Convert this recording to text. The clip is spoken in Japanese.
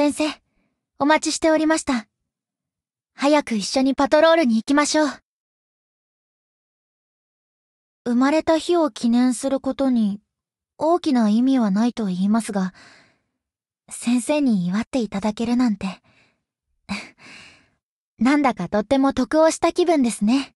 先生、お待ちしておりました。早く一緒にパトロールに行きましょう。生まれた日を記念することに大きな意味はないと言いますが、先生に祝っていただけるなんて、なんだかとっても得をした気分ですね。